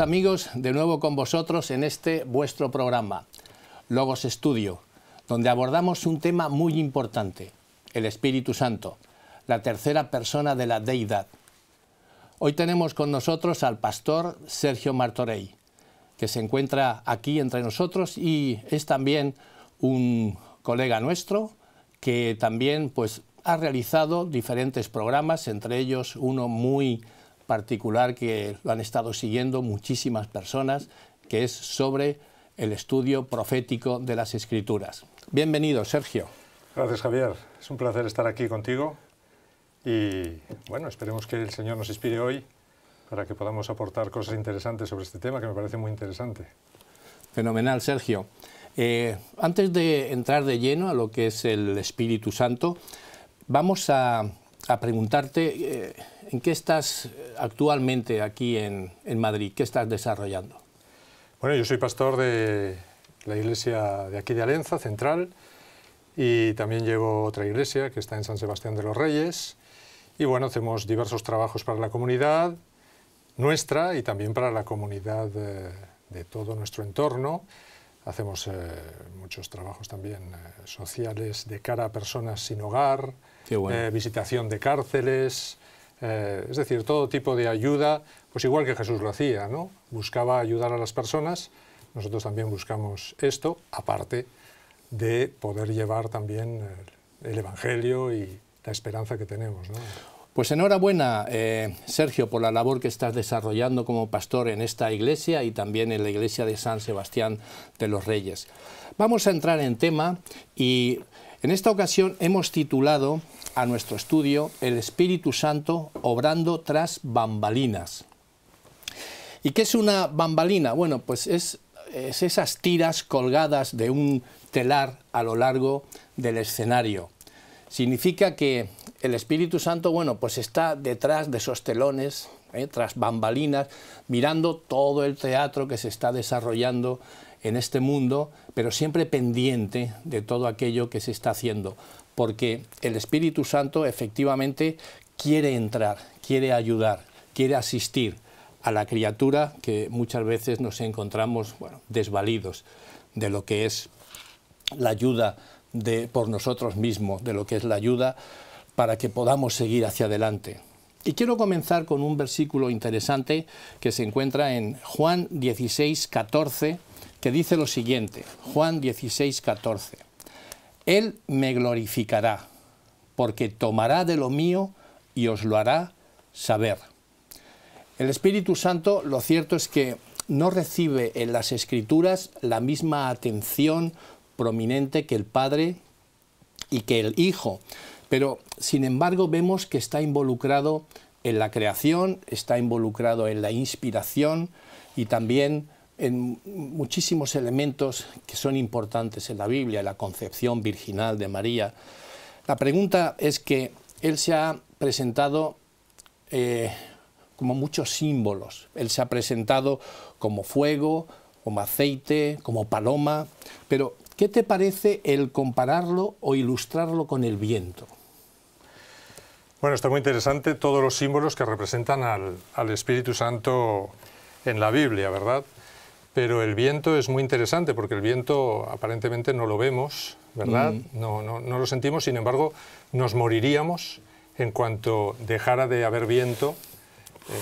amigos, de nuevo con vosotros en este vuestro programa, Logos Estudio, donde abordamos un tema muy importante, el Espíritu Santo, la tercera persona de la deidad. Hoy tenemos con nosotros al pastor Sergio Martorey, que se encuentra aquí entre nosotros y es también un colega nuestro que también pues, ha realizado diferentes programas, entre ellos uno muy particular que lo han estado siguiendo muchísimas personas, que es sobre el estudio profético de las Escrituras. Bienvenido, Sergio. Gracias, Javier. Es un placer estar aquí contigo y, bueno, esperemos que el Señor nos inspire hoy para que podamos aportar cosas interesantes sobre este tema que me parece muy interesante. Fenomenal, Sergio. Eh, antes de entrar de lleno a lo que es el Espíritu Santo, vamos a, preguntarte... Eh, ¿En qué estás eh, actualmente aquí en, Madrid? ¿Qué estás desarrollando? Bueno, yo soy pastor de la iglesia de aquí de Alenza, central, y también llevo otra iglesia que está en San Sebastián de los Reyes. Y bueno, hacemos diversos trabajos para la comunidad nuestra y también para la comunidad eh, de, todo nuestro entorno. Hacemos eh, muchos trabajos también sociales de cara a personas sin hogar, visitación de cárceles, eh, es decir, todo tipo de ayuda, pues igual que Jesús lo hacía, ¿no? Buscaba ayudar a las personas, nosotros también buscamos esto, aparte de poder llevar también el, Evangelio y la esperanza que tenemos. Pues enhorabuena, eh, Sergio, por la labor que estás desarrollando como pastor en esta iglesia y también en la iglesia de San Sebastián de los Reyes. Vamos a entrar en tema y en esta ocasión hemos titulado a nuestro estudio el Espíritu Santo obrando tras bambalinas. ¿Y qué es una bambalina? Bueno, pues es, esas tiras colgadas de un telar a lo largo del escenario. Significa que el Espíritu Santo, bueno, pues está detrás de esos telones, ¿eh? tras bambalinas, mirando todo el teatro que se está desarrollando en este mundo, pero siempre pendiente de todo aquello que se está haciendo porque el Espíritu Santo efectivamente quiere entrar, quiere ayudar, quiere asistir a la criatura que muchas veces nos encontramos bueno, desvalidos de lo que es la ayuda de, por nosotros mismos, de lo que es la ayuda para que podamos seguir hacia adelante. Y quiero comenzar con un versículo interesante que se encuentra en Juan 16, 14, que dice lo siguiente, Juan 16, 14. Él me glorificará, porque tomará de lo mío y os lo hará saber. El Espíritu Santo, lo cierto es que no recibe en las Escrituras la misma atención prominente que el Padre y que el Hijo, pero sin embargo vemos que está involucrado en la creación, está involucrado en la inspiración y también en muchísimos elementos que son importantes en la Biblia, la concepción virginal de María. La pregunta es que él se ha presentado eh, como muchos símbolos. Él se ha presentado como fuego, como aceite, como paloma. Pero, ¿qué te parece el compararlo o ilustrarlo con el viento? Bueno, está muy interesante todos los símbolos que representan al, al Espíritu Santo en la Biblia, ¿verdad? Pero el viento es muy interesante porque el viento aparentemente no lo vemos, ¿verdad? Mm. No, lo sentimos, sin embargo, nos moriríamos en cuanto dejara de haber viento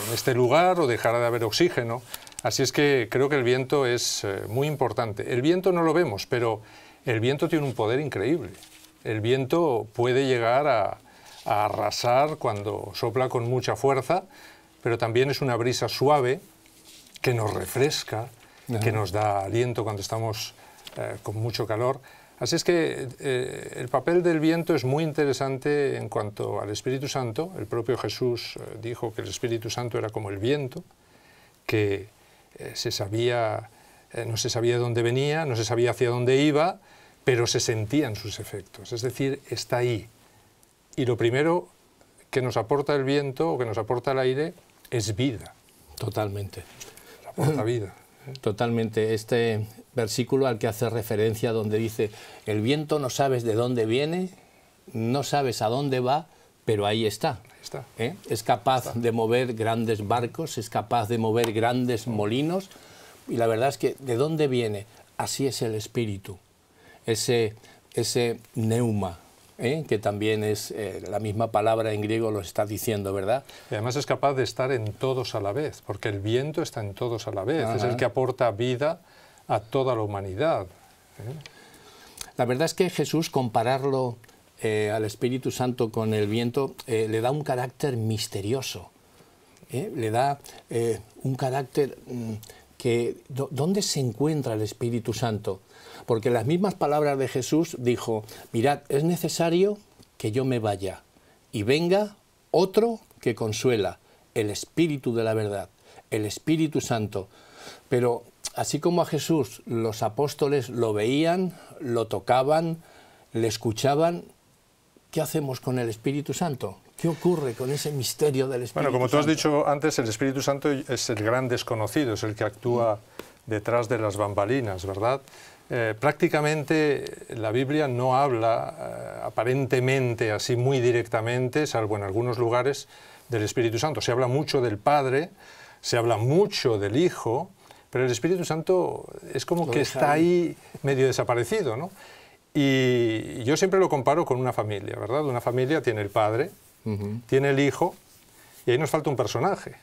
en este lugar o dejara de haber oxígeno. Así es que creo que el viento es eh, muy importante. El viento no lo vemos, pero el viento tiene un poder increíble. El viento puede llegar a, a arrasar cuando sopla con mucha fuerza, pero también es una brisa suave que nos refresca, que nos da aliento cuando estamos eh, con mucho calor. Así es que eh, el papel del viento es muy interesante en cuanto al Espíritu Santo. El propio Jesús eh, dijo que el Espíritu Santo era como el viento, que se sabía, no se sabía dónde venía, no se sabía hacia dónde iba, pero se sentían sus efectos. Es decir, está ahí. Y lo primero que nos aporta el viento o que nos aporta el aire es vida. Totalmente. Nos aporta vida. Totalmente. Este versículo al que hace referencia donde dice, el viento no sabes de dónde viene, no sabes a dónde va, pero ahí está. ¿Eh? Es capaz de mover grandes barcos, es capaz de mover grandes molinos. Y la verdad es que, ¿de dónde viene? Así es el espíritu. Ese, ese neuma, ¿eh? que también es eh, la misma palabra en griego lo está diciendo, ¿verdad? Y además es capaz de estar en todos a la vez, porque el viento está en todos a la vez, es el que aporta vida a toda la humanidad. ¿eh? La verdad es que Jesús compararlo al Espíritu Santo con el viento le da un carácter misterioso, le da un carácter mm, que... ¿Dónde se encuentra el Espíritu Santo? porque las mismas palabras de Jesús dijo, mirad, es necesario que yo me vaya y venga otro que consuela, el Espíritu de la verdad, el Espíritu Santo. Pero así como a Jesús los apóstoles lo veían, lo tocaban, le escuchaban, ¿qué hacemos con el Espíritu Santo? ¿Qué ocurre con ese misterio del Espíritu Santo? Bueno, como tú has dicho antes, el Espíritu Santo es el gran desconocido, es el que actúa detrás de las bambalinas, ¿verdad? Eh, prácticamente la Biblia no habla eh, aparentemente así muy directamente, salvo en algunos lugares, del Espíritu Santo. Se habla mucho del Padre, se habla mucho del Hijo, pero el Espíritu Santo es como que está ahí medio desaparecido, ¿no? Y yo siempre lo comparo con una familia, ¿verdad? Una familia tiene el Padre, tiene el Hijo, y ahí nos falta un personaje,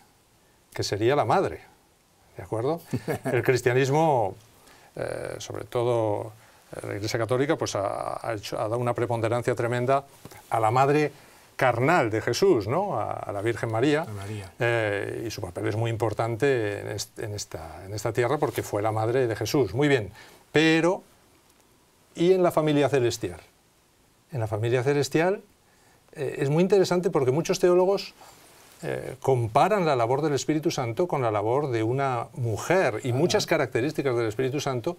que sería la Madre. ¿De acuerdo? El cristianismo eh, sobre todo eh, la Iglesia Católica, pues ha, dado una preponderancia tremenda a la madre carnal de Jesús, ¿no? a, la Virgen María, eh, y su papel es muy importante en, esta, en esta tierra porque fue la madre de Jesús, muy bien, pero ¿y en la familia celestial? En la familia celestial es muy interesante porque muchos teólogos eh, comparan la labor del Espíritu Santo con la labor de una mujer y muchas características del Espíritu Santo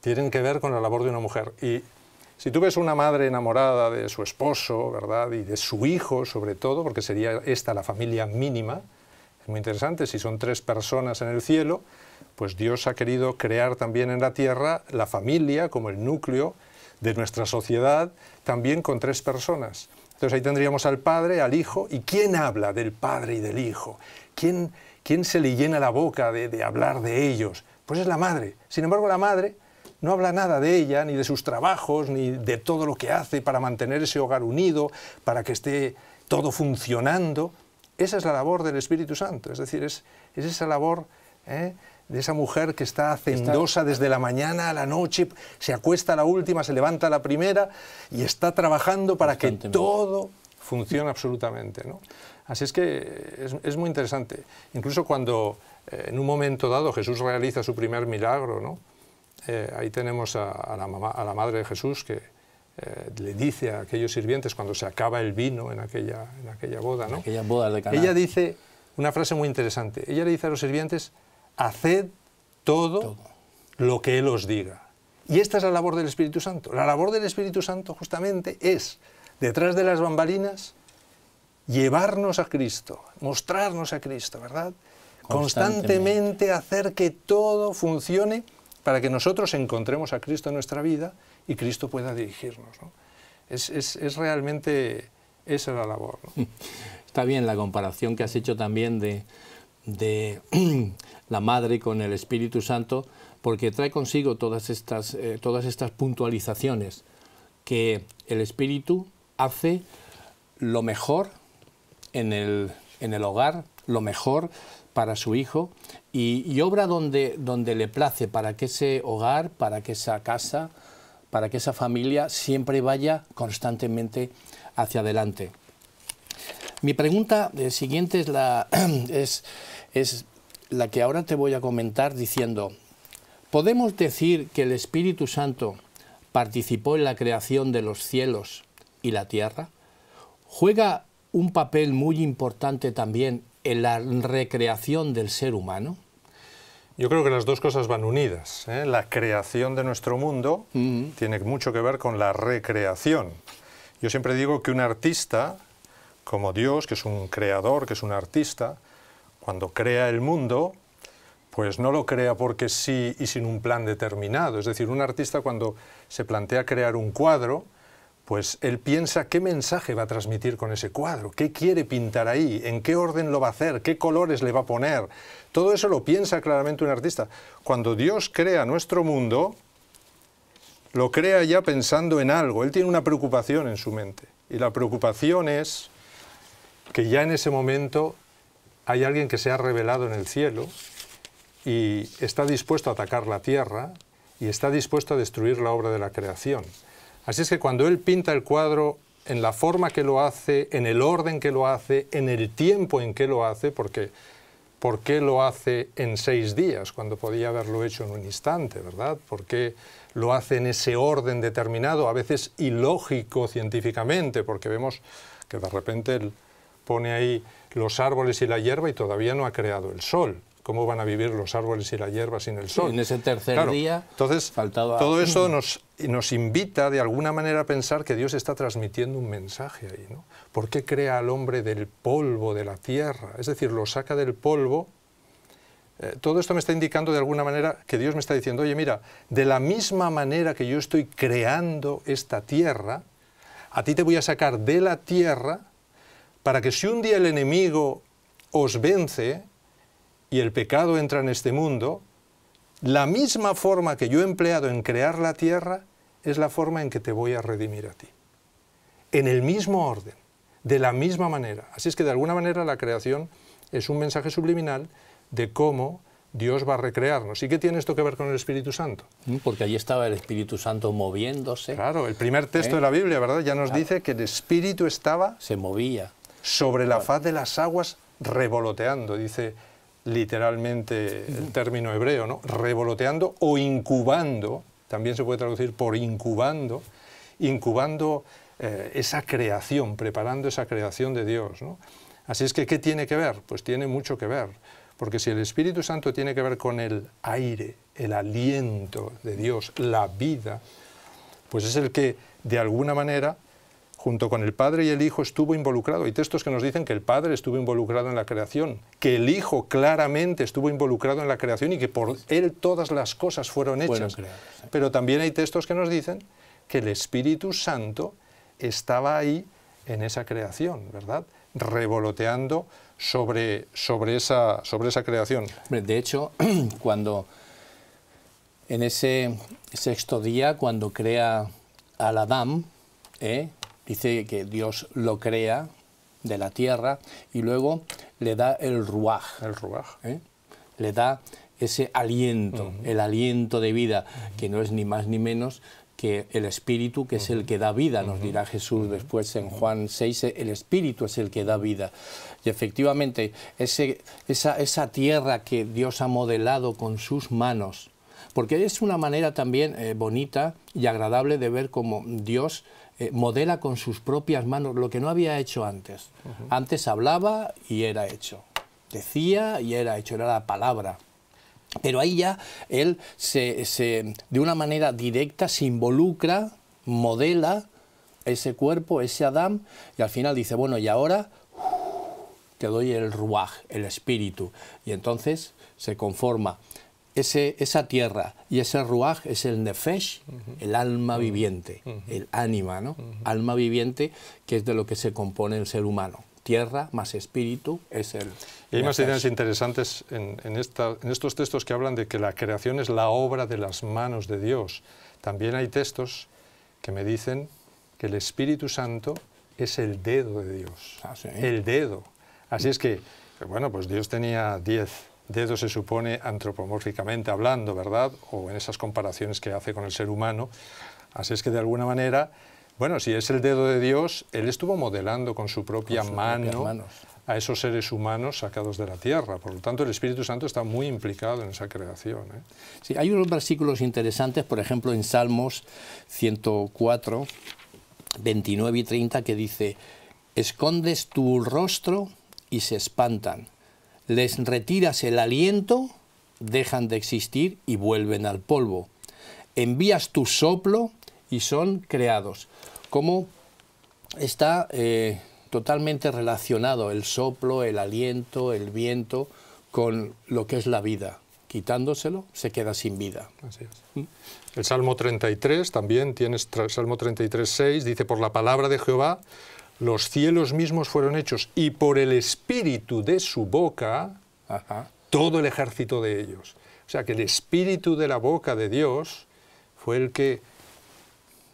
tienen que ver con la labor de una mujer. Y si tú ves una madre enamorada de su esposo, ¿verdad? Y de su hijo, sobre todo, porque sería esta la familia mínima, es muy interesante, si son tres personas en el cielo, pues Dios ha querido crear también en la tierra la familia como el núcleo de nuestra sociedad, también con tres personas. Entonces ahí tendríamos al Padre, al Hijo, y ¿quién habla del Padre y del Hijo? ¿Quién, quién se le llena la boca de, hablar de ellos? Pues es la Madre. Sin embargo, la Madre no habla nada de ella, ni de sus trabajos, ni de todo lo que hace para mantener ese hogar unido, para que esté todo funcionando. Esa es la labor del Espíritu Santo, es decir, es, esa labor ¿eh? de esa mujer que está hacendosa desde la mañana a la noche, se acuesta a la última, se levanta a la primera y está trabajando para que todo funcione absolutamente. ¿no? Así es que es, muy interesante. Incluso cuando eh, en un momento dado Jesús realiza su primer milagro, eh, ahí tenemos a, la madre de Jesús que eh, le dice a aquellos sirvientes cuando se acaba el vino en aquella, en aquella boda. ¿no? boda de Ella dice una frase muy interesante. Ella le dice a los sirvientes, haced todo, lo que Él os diga. Y esta es la labor del Espíritu Santo. La labor del Espíritu Santo justamente es, detrás de las bambalinas, llevarnos a Cristo, mostrarnos a Cristo, ¿verdad? Constantemente, hacer que todo funcione para que nosotros encontremos a Cristo en nuestra vida y Cristo pueda dirigirnos. Es, es, es, realmente esa la labor. Está bien la comparación que has hecho también de de la Madre con el Espíritu Santo, porque trae consigo todas estas, eh, todas estas puntualizaciones que el Espíritu hace lo mejor en el, hogar, lo mejor para su hijo y, y, obra donde, donde le place para que ese hogar, para que esa casa, para que esa familia siempre vaya constantemente hacia adelante. Mi pregunta eh, siguiente es la, es, la que ahora te voy a comentar diciendo, ¿podemos decir que el Espíritu Santo participó en la creación de los cielos y la tierra? ¿Juega un papel muy importante también en la recreación del ser humano? Yo creo que las dos cosas van unidas. ¿eh? La creación de nuestro mundo tiene mucho que ver con la recreación. Yo siempre digo que un artista como Dios, que es un creador, que es un artista, cuando crea el mundo, pues no lo crea porque sí y sin un plan determinado. Es decir, un artista cuando se plantea crear un cuadro, pues él piensa qué mensaje va a transmitir con ese cuadro, qué quiere pintar ahí, en qué orden lo va a hacer, qué colores le va a poner. Todo eso lo piensa claramente un artista. Cuando Dios crea nuestro mundo, lo crea ya pensando en algo. Él tiene una preocupación en su mente. Y la preocupación es que ya en ese momento hay alguien que se ha revelado en el cielo y está dispuesto a atacar la tierra y está dispuesto a destruir la obra de la creación. Así es que cuando él pinta el cuadro en la forma que lo hace, en el orden que lo hace, en el tiempo en que lo hace, porque ¿por qué lo hace en seis días cuando podía haberlo hecho en un instante, verdad? ¿Por qué lo hace en ese orden determinado, a veces ilógico científicamente, porque vemos que de repente el, pone ahí los árboles y la hierba y todavía no ha creado el sol. ¿Cómo van a vivir los árboles y la hierba sin el sol? en ese tercer día. Entonces, todo eso nos, nos invita de alguna manera a pensar que Dios está transmitiendo un mensaje ahí. ¿no? ¿Por qué crea al hombre del polvo, de la tierra? Es decir, lo saca del polvo eh, todo esto me está indicando de alguna manera que Dios me está diciendo, oye, mira, de la misma manera que yo estoy creando esta tierra, a ti te voy a sacar de la tierra para que si un día el enemigo os vence y el pecado entra en este mundo, la misma forma que yo he empleado en crear la tierra es la forma en que te voy a redimir a ti. En el mismo orden, de la misma manera. Así es que de alguna manera la creación es un mensaje subliminal de cómo Dios va a recrearnos. ¿Y qué tiene esto que ver con el Espíritu Santo? Mm, porque allí estaba el Espíritu Santo moviéndose. Claro, el primer texto ¿Eh? de la Biblia, ¿verdad? Ya nos dice que el Espíritu estaba... Se movía sobre la faz de las aguas revoloteando, dice literalmente el término hebreo, ¿no? revoloteando o incubando, también se puede traducir por incubando, incubando eh, esa creación, preparando esa creación de Dios. ¿no? Así es que, ¿qué tiene que ver? Pues tiene mucho que ver, porque si el Espíritu Santo tiene que ver con el aire, el aliento de Dios, la vida, pues es el que de alguna manera junto con el Padre y el Hijo estuvo involucrado. Hay textos que nos dicen que el Padre estuvo involucrado en la creación, que el Hijo claramente estuvo involucrado en la creación y que por Él todas las cosas fueron hechas. Pero también hay textos que nos dicen que el Espíritu Santo estaba ahí en esa creación, ¿verdad? Revoloteando sobre, sobre, esa, sobre esa creación. De hecho, cuando en ese sexto día, cuando crea al Adán, ¿eh? dice que Dios lo crea de la tierra y luego le da el ruaj. El ruaj. ¿eh? Le da ese aliento, el aliento de vida, que no es ni más ni menos que el espíritu, que es el que da vida, nos dirá Jesús después en Juan 6, el espíritu es el que da vida. Y efectivamente, esa, tierra que Dios ha modelado con sus manos, porque es una manera también eh, bonita y agradable de ver cómo Dios eh, modela con sus propias manos lo que no había hecho antes. Antes hablaba y era hecho. Decía y era hecho, era la palabra. Pero ahí ya él se, de una manera directa se involucra, modela ese cuerpo, ese Adam, y al final dice, bueno, y ahora te doy el ruaj, el espíritu. Y entonces se conforma esa tierra y ese ruaj es el nefesh, el alma viviente, el ánima, ¿no? Alma viviente que es de lo que se compone el ser humano. Tierra más espíritu es el... Y hay más ideas interesantes en, estos textos que hablan de que la creación es la obra de las manos de Dios. También hay textos que me dicen que el Espíritu Santo es el dedo de Dios. Ah, el dedo. Así es que, bueno, pues Dios tenía diez dedo se supone antropomórficamente hablando, ¿verdad? O en esas comparaciones que hace con el ser humano. Así es que de alguna manera, bueno, si es el dedo de Dios, él estuvo modelando con su propia mano a esos seres humanos sacados de la tierra. Por lo tanto, el Espíritu Santo está muy implicado en esa creación. ¿eh? Sí, hay unos versículos interesantes, por ejemplo, en Salmos 104, 29 y 30, que dice, escondes tu rostro y se espantan les retiras el aliento, dejan de existir y vuelven al polvo. Envías tu soplo y son creados. Cómo está eh, totalmente relacionado el soplo, el aliento, el viento con lo que es la vida. Quitándoselo se queda sin vida. El Salmo 33 también tienes Salmo 33, 6, dice, por la palabra de Jehová los cielos mismos fueron hechos y por el espíritu de su boca todo el ejército de ellos. O sea que el espíritu de la boca de Dios fue el que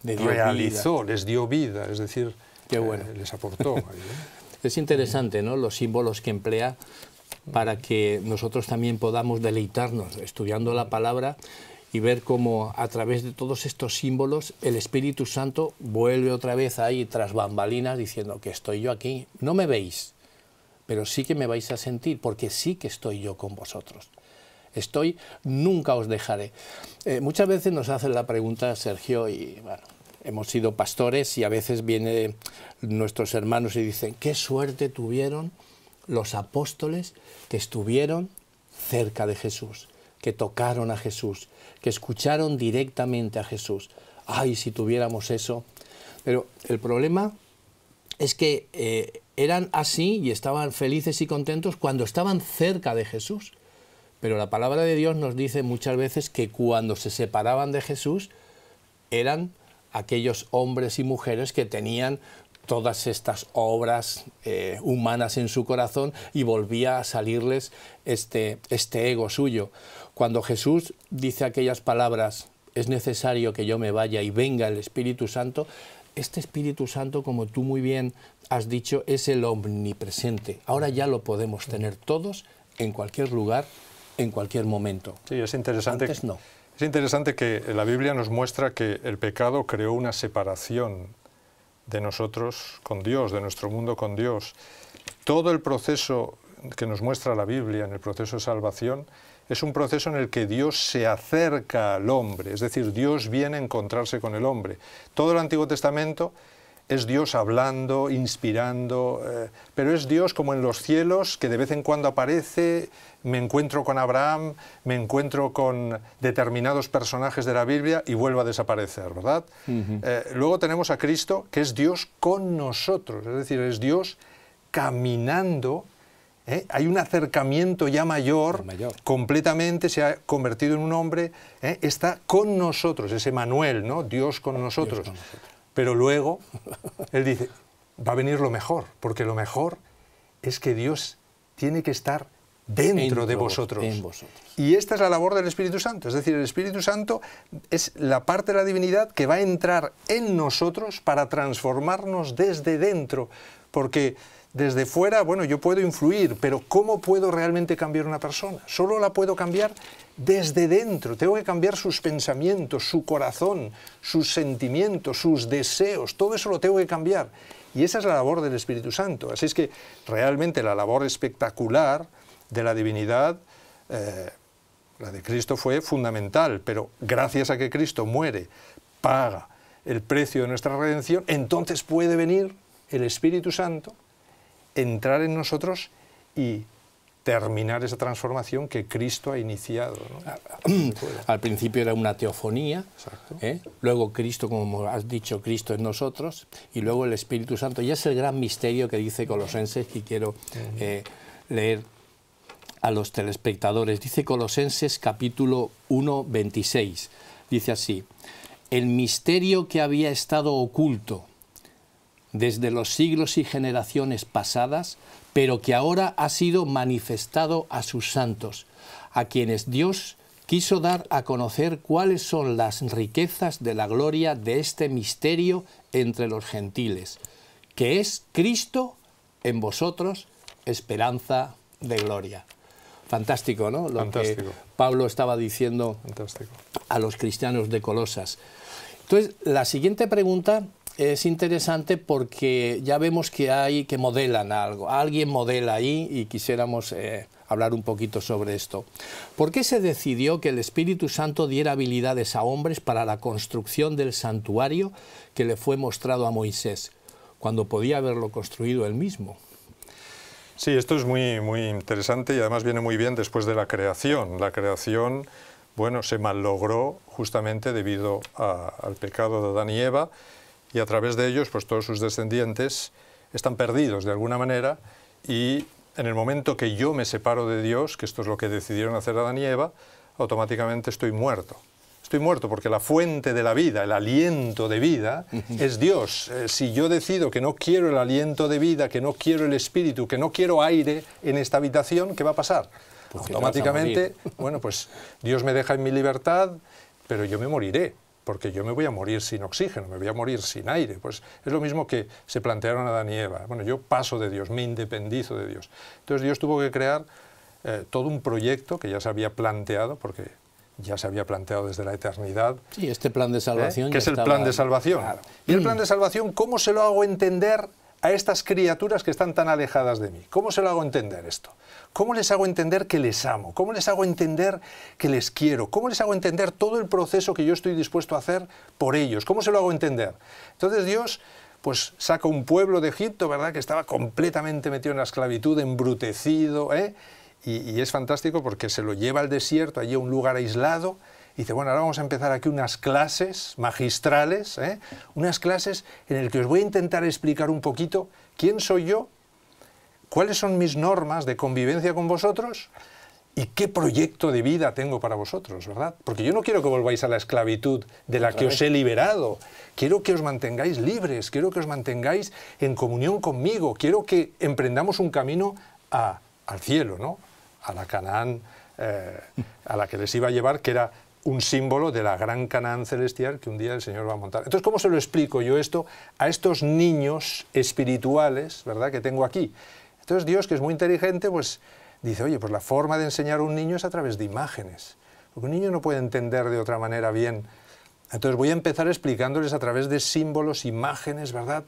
realizó, les dio vida, es decir, eh, les aportó. es interesante ¿no? los símbolos que emplea para que nosotros también podamos deleitarnos estudiando la palabra y ver cómo a través de todos estos símbolos el Espíritu Santo vuelve otra vez ahí tras bambalinas diciendo que estoy yo aquí. No me veis, pero sí que me vais a sentir porque sí que estoy yo con vosotros. Estoy, nunca os dejaré. Eh, muchas veces nos hacen la pregunta, Sergio, y bueno, hemos sido pastores y a veces vienen nuestros hermanos y dicen, qué suerte tuvieron los apóstoles que estuvieron cerca de Jesús que tocaron a Jesús, que escucharon directamente a Jesús. Ay, si tuviéramos eso. Pero el problema es que eh, eran así y estaban felices y contentos cuando estaban cerca de Jesús. Pero la palabra de Dios nos dice muchas veces que cuando se separaban de Jesús eran aquellos hombres y mujeres que tenían todas estas obras eh, humanas en su corazón y volvía a salirles este, este ego suyo. Cuando Jesús dice aquellas palabras, es necesario que yo me vaya y venga el Espíritu Santo, este Espíritu Santo, como tú muy bien has dicho, es el omnipresente. Ahora ya lo podemos tener todos en cualquier lugar, en cualquier momento. Sí, es interesante. no. Es interesante que la Biblia nos muestra que el pecado creó una separación de nosotros con Dios, de nuestro mundo con Dios. Todo el proceso que nos muestra la Biblia en el proceso de salvación es un proceso en el que Dios se acerca al hombre, es decir, Dios viene a encontrarse con el hombre. Todo el Antiguo Testamento es Dios hablando, inspirando, eh, pero es Dios como en los cielos, que de vez en cuando aparece, me encuentro con Abraham, me encuentro con determinados personajes de la Biblia y vuelvo a desaparecer, ¿verdad? Eh, luego tenemos a Cristo, que es Dios con nosotros, es decir, es Dios caminando ¿eh? hay un acercamiento ya mayor, completamente se ha convertido en un hombre, ¿eh? está con nosotros, ese Manuel, ¿no? Dios con nosotros. Pero luego él dice, va a venir lo mejor, porque lo mejor es que Dios tiene que estar dentro, de vosotros. vosotros. Y esta es la labor del Espíritu Santo, es decir, el Espíritu Santo es la parte de la divinidad que va a entrar en nosotros para transformarnos desde dentro, porque desde fuera, bueno, yo puedo influir, pero ¿cómo puedo realmente cambiar una persona? Solo la puedo cambiar desde dentro. Tengo que cambiar sus pensamientos, su corazón, sus sentimientos, sus deseos. Todo eso lo tengo que cambiar. Y esa es la labor del Espíritu Santo. Así es que realmente la labor espectacular de la divinidad, eh, la de Cristo fue fundamental, pero gracias a que Cristo muere, paga el precio de nuestra redención, entonces puede venir el Espíritu Santo entrar en nosotros y terminar esa transformación que Cristo ha iniciado. Ah, ah, al principio era una teofonía, ¿eh? luego Cristo, como has dicho, Cristo en nosotros, y luego el Espíritu Santo. Y es el gran misterio que dice Colosenses, que quiero eh, leer a los telespectadores. Dice Colosenses capítulo 1, 26. Dice así, el misterio que había estado oculto desde los siglos y generaciones pasadas, pero que ahora ha sido manifestado a sus santos, a quienes Dios quiso dar a conocer cuáles son las riquezas de la gloria de este misterio entre los gentiles, que es Cristo en vosotros, esperanza de gloria. Fantástico, ¿no? Lo que Pablo estaba diciendo a los cristianos de Colosas. Entonces, la siguiente pregunta es interesante porque ya vemos que hay que modelan algo, alguien modela ahí y quisiéramos eh, hablar un poquito sobre esto. ¿Por qué se decidió que el Espíritu Santo diera habilidades a hombres para la construcción del santuario que le fue mostrado a Moisés, cuando podía haberlo construido él mismo? Sí, esto es muy, muy interesante y además viene muy bien después de la creación. La creación, bueno, se malogró justamente debido al pecado de Adán y Eva y a través de ellos pues todos sus descendientes están perdidos de alguna manera y en el momento que yo me separo de Dios, que esto es lo que decidieron hacer Adán y Eva, automáticamente estoy muerto. Estoy muerto porque la fuente de la vida, el aliento de vida, es Dios. Eh, si yo decido que no quiero el aliento de vida, que no quiero el espíritu, que no quiero aire en esta habitación, ¿qué va a pasar? Pues, automáticamente, bueno, pues Dios me deja en mi libertad, pero yo me moriré porque yo me voy a morir sin oxígeno, me voy a morir sin aire. Pues es lo mismo que se plantearon a y Bueno, yo paso de Dios, me independizo de Dios. Entonces Dios tuvo que crear eh, todo un proyecto que ya se había planteado, porque ya se había planteado desde la eternidad. Sí, este plan de ¿Eh? salvación. Que es el plan de salvación. Y el plan de salvación, ¿cómo se lo hago entender? a estas criaturas que están tan alejadas de mí? ¿Cómo se lo hago entender esto? ¿Cómo les hago entender que les amo? ¿Cómo les hago entender que les quiero? ¿Cómo les hago entender todo el proceso que yo estoy dispuesto a hacer por ellos? ¿Cómo se lo hago entender? Entonces Dios pues saca un pueblo de Egipto, ¿verdad?, que estaba completamente metido en la esclavitud, embrutecido, ¿eh? y, y es fantástico porque se lo lleva al desierto, allí a un lugar aislado, dice, bueno, ahora vamos a empezar aquí unas clases magistrales, ¿eh? unas clases en las que os voy a intentar explicar un poquito quién soy yo, cuáles son mis normas de convivencia con vosotros y qué proyecto de vida tengo para vosotros, ¿verdad? Porque yo no quiero que volváis a la esclavitud de la que os he liberado. Quiero que os mantengáis libres, quiero que os mantengáis en comunión conmigo, quiero que emprendamos un camino al cielo, ¿no? A la Canaán eh, a la que les iba a llevar, que era un símbolo de la gran Canaán celestial que un día el Señor va a montar. Entonces, ¿cómo se lo explico yo esto a estos niños espirituales, verdad, que tengo aquí? Entonces Dios, que es muy inteligente, pues dice, oye, pues la forma de enseñar a un niño es a través de imágenes, porque un niño no puede entender de otra manera bien. Entonces voy a empezar explicándoles a través de símbolos, imágenes, ¿verdad?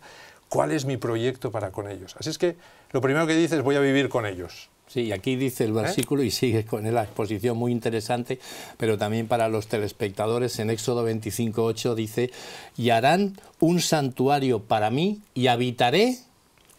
¿Cuál es mi proyecto para con ellos? Así es que lo primero que dice es voy a vivir con ellos. Sí, aquí dice el ¿Eh? versículo y sigue con la exposición muy interesante, pero también para los telespectadores en Éxodo 25.8 dice, y harán un santuario para mí y habitaré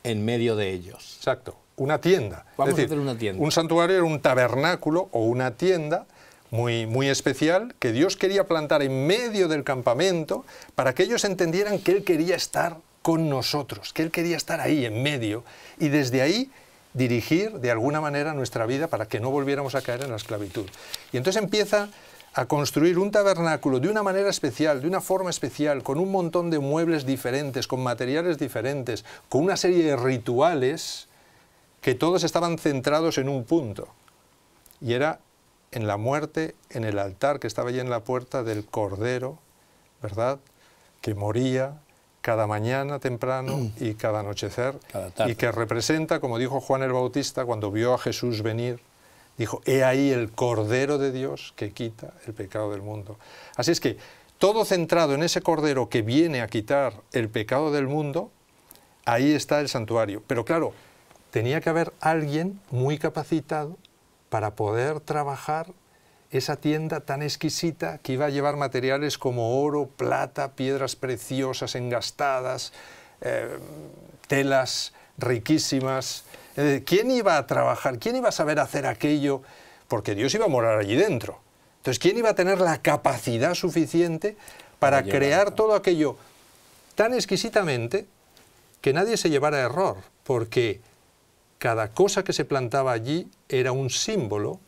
en medio de ellos. Exacto, una tienda. Vamos a hacer una tienda. Un santuario era un tabernáculo o una tienda muy, muy especial que Dios quería plantar en medio del campamento para que ellos entendieran que Él quería estar con nosotros, que Él quería estar ahí en medio. Y desde ahí dirigir de alguna manera nuestra vida para que no volviéramos a caer en la esclavitud. Y entonces empieza a construir un tabernáculo de una manera especial, de una forma especial, con un montón de muebles diferentes, con materiales diferentes, con una serie de rituales que todos estaban centrados en un punto. Y era en la muerte, en el altar que estaba allí en la puerta del Cordero, ¿verdad? Que moría cada mañana temprano mm. y cada anochecer, y que representa, como dijo Juan el Bautista cuando vio a Jesús venir, dijo, he ahí el Cordero de Dios que quita el pecado del mundo. Así es que todo centrado en ese Cordero que viene a quitar el pecado del mundo, ahí está el santuario. Pero claro, tenía que haber alguien muy capacitado para poder trabajar esa tienda tan exquisita que iba a llevar materiales como oro, plata, piedras preciosas engastadas, eh, telas riquísimas. ¿Quién iba a trabajar? ¿Quién iba a saber hacer aquello? Porque Dios iba a morar allí dentro. Entonces, ¿quién iba a tener la capacidad suficiente para crear todo aquello tan exquisitamente que nadie se llevara a error? Porque cada cosa que se plantaba allí era un símbolo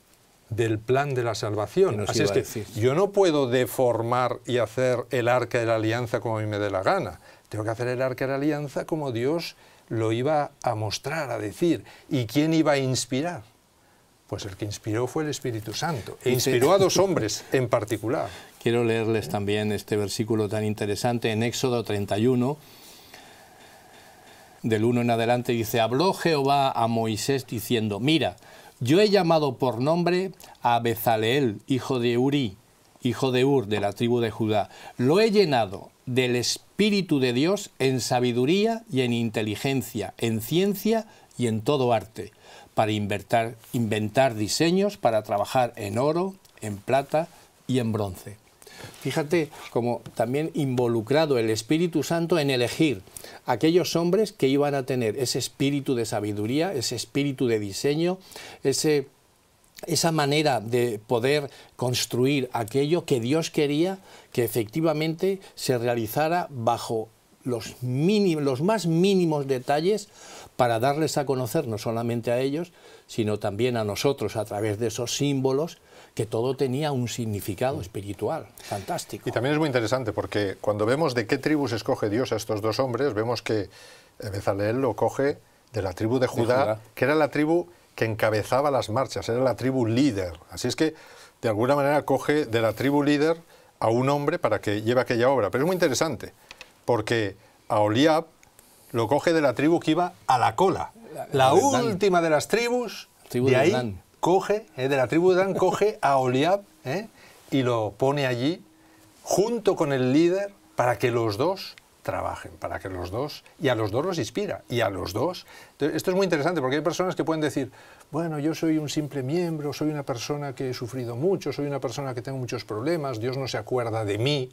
del plan de la salvación. Así es que yo no puedo deformar y hacer el arca de la alianza como a mí me dé la gana. Tengo que hacer el arca de la alianza como Dios lo iba a mostrar, a decir. ¿Y quién iba a inspirar? Pues el que inspiró fue el Espíritu Santo. E inspiró a dos hombres en particular. Quiero leerles también este versículo tan interesante en Éxodo 31, del 1 en adelante, dice, habló Jehová a Moisés diciendo, mira, yo he llamado por nombre a Bezaleel, hijo de Uri, hijo de Ur, de la tribu de Judá. Lo he llenado del Espíritu de Dios en sabiduría y en inteligencia, en ciencia y en todo arte, para inventar, inventar diseños, para trabajar en oro, en plata y en bronce. Fíjate como también involucrado el Espíritu Santo en elegir aquellos hombres que iban a tener ese espíritu de sabiduría, ese espíritu de diseño, esa manera de poder construir aquello que Dios quería que efectivamente se realizara bajo los, los más mínimos detalles para darles a conocer no solamente a ellos, sino también a nosotros a través de esos símbolos que todo tenía un significado espiritual fantástico. Y también es muy interesante porque cuando vemos de qué tribus escoge Dios a estos dos hombres, vemos que Bezalel lo coge de la tribu de Judá, que era la tribu que encabezaba las marchas, era la tribu líder. Así es que, de alguna manera, coge de la tribu líder a un hombre para que lleve aquella obra. Pero es muy interesante, porque a Oliab lo coge de la tribu que iba a la cola, la, última de las tribus, tribu de, de coge, eh, de la tribu de Dan, coge a Oliab eh, y lo pone allí junto con el líder para que los dos trabajen, para que los dos, y a los dos los inspira, y a los dos. Esto es muy interesante porque hay personas que pueden decir, bueno, yo soy un simple miembro, soy una persona que he sufrido mucho, soy una persona que tengo muchos problemas, Dios no se acuerda de mí,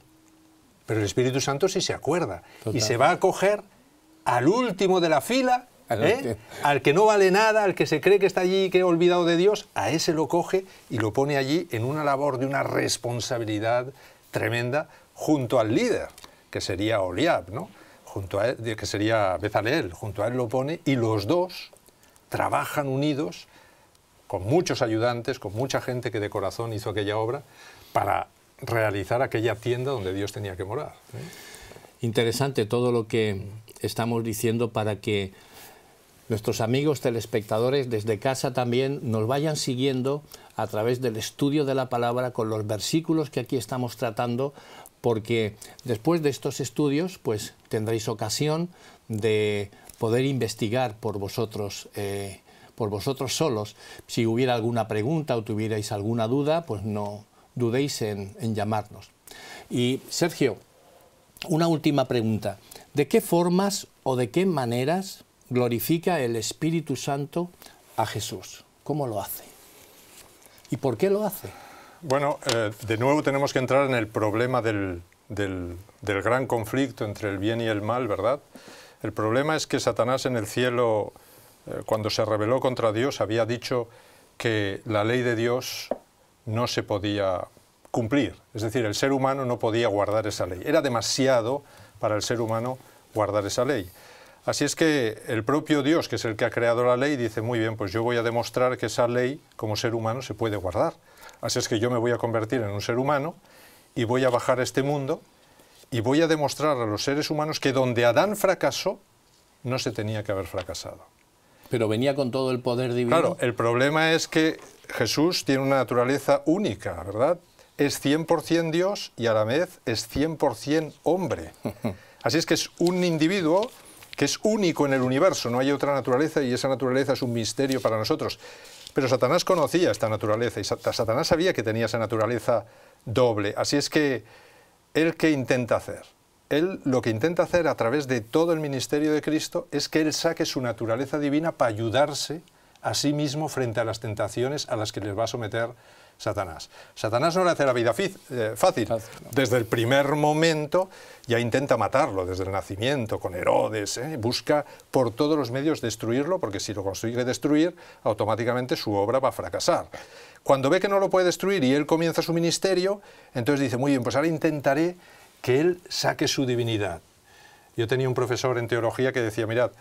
pero el Espíritu Santo sí se acuerda y se va a coger al último de la fila ¿Eh? Al que no vale nada, al que se cree que está allí y que ha olvidado de Dios, a ese lo coge y lo pone allí en una labor de una responsabilidad tremenda junto al líder, que sería Oliab, ¿no? Junto a él, que sería Bezalel, junto a él lo pone y los dos trabajan unidos con muchos ayudantes, con mucha gente que de corazón hizo aquella obra para realizar aquella tienda donde Dios tenía que morar. ¿eh? Interesante todo lo que estamos diciendo para que nuestros amigos telespectadores desde casa también nos vayan siguiendo a través del estudio de la palabra con los versículos que aquí estamos tratando, porque después de estos estudios pues tendréis ocasión de poder investigar por vosotros. Eh, por vosotros solos. Si hubiera alguna pregunta o tuvierais alguna duda, pues no dudéis en llamarnos. Y Sergio, una última pregunta. ¿De qué formas o de qué maneras glorifica el Espíritu Santo a Jesús. ¿Cómo lo hace? ¿Y por qué lo hace? Bueno, eh, de nuevo tenemos que entrar en el problema del, gran conflicto entre el bien y el mal, ¿verdad? El problema es que Satanás en el cielo, eh, cuando se rebeló contra Dios, había dicho que la ley de Dios no se podía cumplir. Es decir, el ser humano no podía guardar esa ley. Era demasiado para el ser humano guardar esa ley. Así es que el propio Dios, que es el que ha creado la ley, dice, muy bien, pues yo voy a demostrar que esa ley como ser humano se puede guardar. Así es que yo me voy a convertir en un ser humano y voy a bajar a este mundo y voy a demostrar a los seres humanos que donde Adán fracasó, no se tenía que haber fracasado. Pero venía con todo el poder divino. Claro, el problema es que Jesús tiene una naturaleza única, ¿verdad? Es 100% Dios y a la vez es 100% hombre. Así es que es un individuo que es único en el universo, no hay otra naturaleza y esa naturaleza es un misterio para nosotros. Pero Satanás conocía esta naturaleza y Satanás sabía que tenía esa naturaleza doble. Así es que, ¿él qué intenta hacer? Él lo que intenta hacer a través de todo el ministerio de Cristo es que Él saque su naturaleza divina para ayudarse a sí mismo frente a las tentaciones a las que les va a someter Satanás. Satanás no le hace la vida eh, fácil. Desde el primer momento ya intenta matarlo, desde el nacimiento, con Herodes, ¿eh? busca por todos los medios destruirlo, porque si lo consigue destruir, automáticamente su obra va a fracasar. Cuando ve que no lo puede destruir y él comienza su ministerio, entonces dice, muy bien, pues ahora intentaré que él saque su divinidad. Yo tenía un profesor en teología que decía, mirad,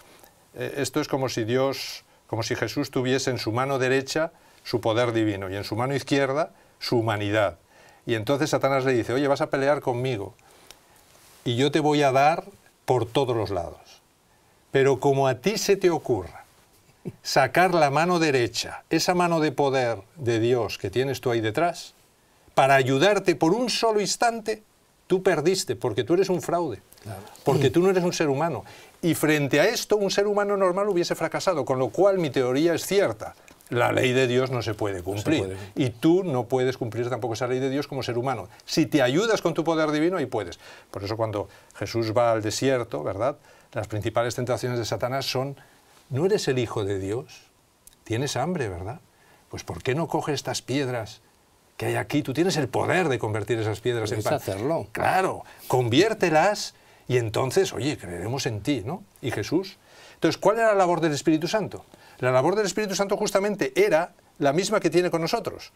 eh, esto es como si Dios, como si Jesús tuviese en su mano derecha su poder divino y en su mano izquierda su humanidad. Y entonces Satanás le dice, oye, vas a pelear conmigo y yo te voy a dar por todos los lados. Pero como a ti se te ocurra sacar la mano derecha, esa mano de poder de Dios que tienes tú ahí detrás, para ayudarte por un solo instante, tú perdiste, porque tú eres un fraude, porque tú no eres un ser humano. Y frente a esto, un ser humano normal hubiese fracasado, con lo cual mi teoría es cierta la ley de Dios no se puede cumplir. Y tú no puedes cumplir tampoco esa ley de Dios como ser humano. Si te ayudas con tu poder divino, ahí puedes. Por eso cuando Jesús va al desierto, ¿verdad? Las principales tentaciones de Satanás son, no eres el Hijo de Dios, tienes hambre, ¿verdad? Pues ¿por qué no coges estas piedras que hay aquí? Tú tienes el poder de convertir esas piedras en pan. hacerlo. Claro, conviértelas y entonces, oye, creeremos en ti, ¿no? Y Jesús. Entonces, ¿cuál era la labor del Espíritu Santo? La labor del Espíritu Santo justamente era la misma que tiene con nosotros.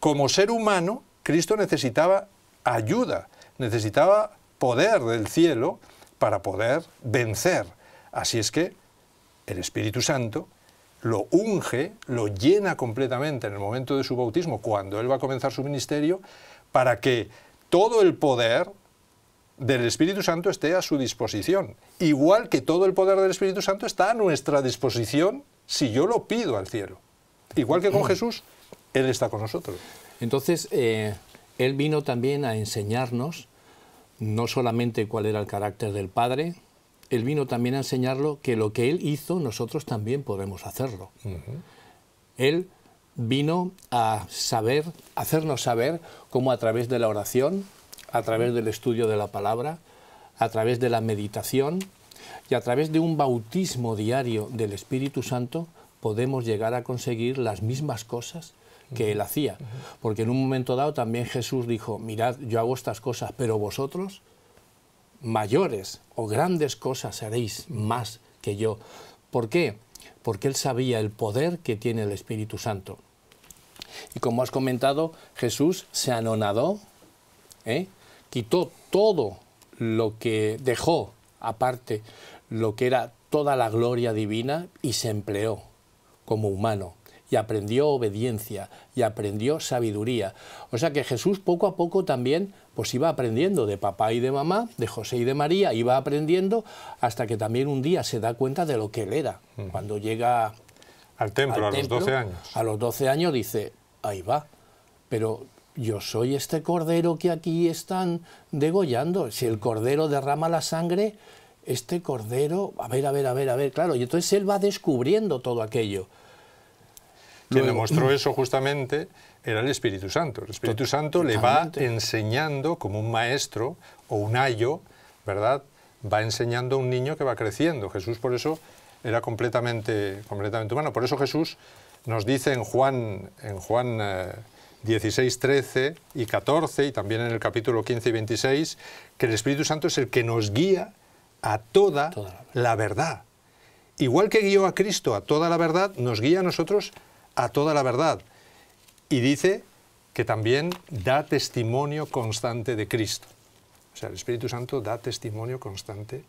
Como ser humano, Cristo necesitaba ayuda, necesitaba poder del cielo para poder vencer. Así es que el Espíritu Santo lo unge, lo llena completamente en el momento de su bautismo, cuando él va a comenzar su ministerio, para que todo el poder del Espíritu Santo esté a su disposición, igual que todo el poder del Espíritu Santo está a nuestra disposición si yo lo pido al cielo. Igual que con mm. Jesús, Él está con nosotros. Entonces, eh, Él vino también a enseñarnos no solamente cuál era el carácter del Padre, Él vino también a enseñarlo que lo que Él hizo, nosotros también podemos hacerlo. Él vino a saber, a hacernos saber cómo a través de la oración, a través del estudio de la palabra, a través de la meditación, y a través de un bautismo diario del Espíritu Santo podemos llegar a conseguir las mismas cosas que él hacía. Porque en un momento dado también Jesús dijo, mirad, yo hago estas cosas, pero vosotros mayores o grandes cosas haréis más que yo. ¿Por qué? Porque él sabía el poder que tiene el Espíritu Santo. Y como has comentado, Jesús se anonadó, ¿eh? quitó todo lo que dejó aparte lo que era toda la gloria divina y se empleó como humano y aprendió obediencia y aprendió sabiduría. O sea que Jesús poco a poco también pues iba aprendiendo de papá y de mamá, de José y de María, iba aprendiendo hasta que también un día se da cuenta de lo que él era. Cuando llega al templo, a los 12 años. A los 12 años dice, ahí va, pero yo soy este cordero que aquí están degollando. Si el cordero derrama la sangre, este cordero, a ver, a ver, a ver, a ver, claro, y entonces él va descubriendo todo aquello. Quien le demostró eso justamente era el Espíritu Santo. El Espíritu Santo le va enseñando como un maestro o un ayo, ¿verdad? Va enseñando a un niño que va creciendo. Jesús por eso era completamente, completamente humano. Por eso Jesús nos dice en Juan, en Juan eh, 16, 13 y 14, y también en el capítulo 15 y 26, que el Espíritu Santo es el que nos guía a toda, la, verdad. Igual que guió a Cristo a toda la verdad, nos guía a nosotros a toda la verdad. Y dice que también da testimonio constante de Cristo. O sea, el Espíritu Santo da testimonio constante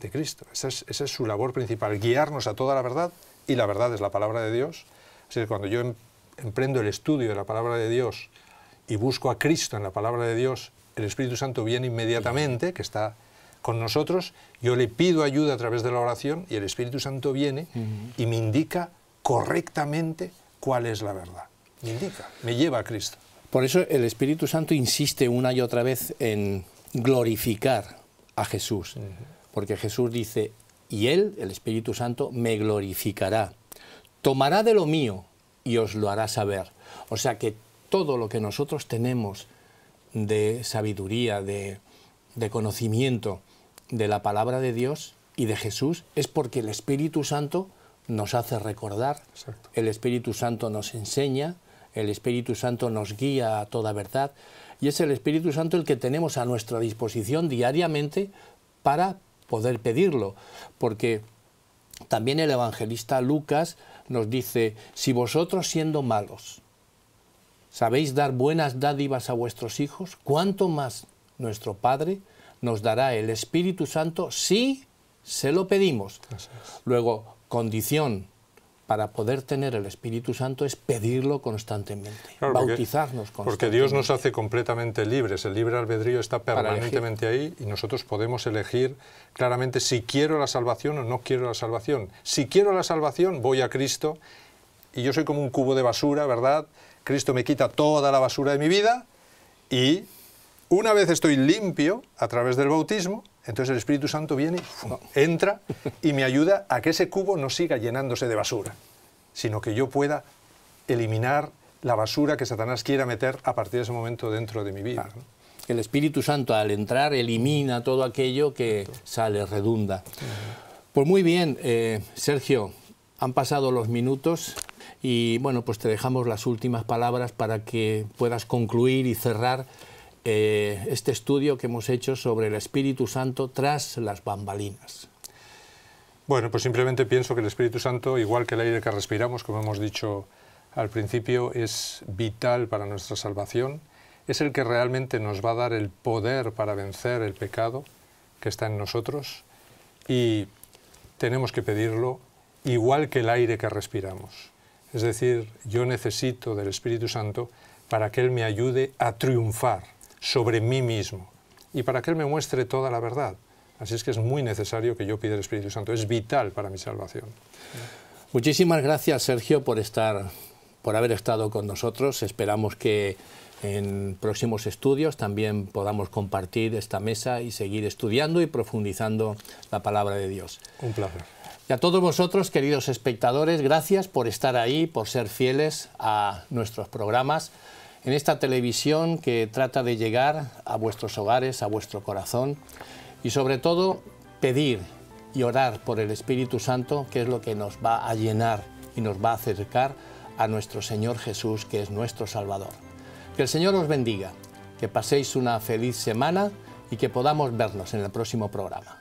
de Cristo. Esa es, esa es su labor principal, guiarnos a toda la verdad, y la verdad es la palabra de Dios. Así que cuando yo em- emprendo el estudio de la palabra de Dios y busco a Cristo en la palabra de Dios, el Espíritu Santo viene inmediatamente, que está con nosotros, yo le pido ayuda a través de la oración y el Espíritu Santo viene y me indica correctamente cuál es la verdad. Me indica, me lleva a Cristo. Por eso el Espíritu Santo insiste una y otra vez en glorificar a Jesús, porque Jesús dice, y Él, el Espíritu Santo, me glorificará, tomará de lo mío y os lo hará saber. O sea que todo lo que nosotros tenemos de sabiduría, de, conocimiento de la palabra de Dios y de Jesús es porque el Espíritu Santo nos hace recordar, el Espíritu Santo nos enseña, el Espíritu Santo nos guía a toda verdad y es el Espíritu Santo el que tenemos a nuestra disposición diariamente para poder pedirlo, porque también el evangelista Lucas nos dice, si vosotros siendo malos sabéis dar buenas dádivas a vuestros hijos, ¿cuánto más nuestro Padre nos dará el Espíritu Santo si se lo pedimos? Luego, condición, para poder tener el Espíritu Santo es pedirlo constantemente, bautizarnos constantemente. Porque Dios nos hace completamente libres, el libre albedrío está permanentemente ahí y nosotros podemos elegir claramente si quiero la salvación o no quiero la salvación. Si quiero la salvación, voy a Cristo y yo soy como un cubo de basura, ¿verdad? Cristo me quita toda la basura de mi vida y una vez estoy limpio a través del bautismo, entonces el Espíritu Santo viene, entra y me ayuda a que ese cubo no siga llenándose de basura, sino que yo pueda eliminar la basura que Satanás quiera meter a partir de ese momento dentro de mi vida. El Espíritu Santo al entrar elimina todo aquello que sale redunda. Pues muy bien, eh, Sergio, han pasado los minutos y bueno, pues te dejamos las últimas palabras para que puedas concluir y cerrar eh, este estudio que hemos hecho sobre el Espíritu Santo tras las bambalinas. Bueno, pues simplemente pienso que el Espíritu Santo, igual que el aire que respiramos, como hemos dicho al principio, es vital para nuestra salvación, es el que realmente nos va a dar el poder para vencer el pecado que está en nosotros y tenemos que pedirlo igual que el aire que respiramos. Es decir, yo necesito del Espíritu Santo para que Él me ayude a triunfar sobre mí mismo y para que Él me muestre toda la verdad. Así es que es muy necesario que yo pida el Espíritu Santo, es vital para mi salvación. Muchísimas gracias, Sergio, por estar por haber estado con nosotros. Esperamos que en próximos estudios también podamos compartir esta mesa y seguir estudiando y profundizando la palabra de Dios. Un placer. Y a todos vosotros, queridos espectadores, gracias por estar ahí, por ser fieles a nuestros programas en esta televisión que trata de llegar a vuestros hogares, a vuestro corazón y sobre todo pedir y orar por el Espíritu Santo, que es lo que nos va a llenar y nos va a acercar a nuestro Señor Jesús, que es nuestro Salvador. Que el Señor os bendiga, que paséis una feliz semana y que podamos vernos en el próximo programa.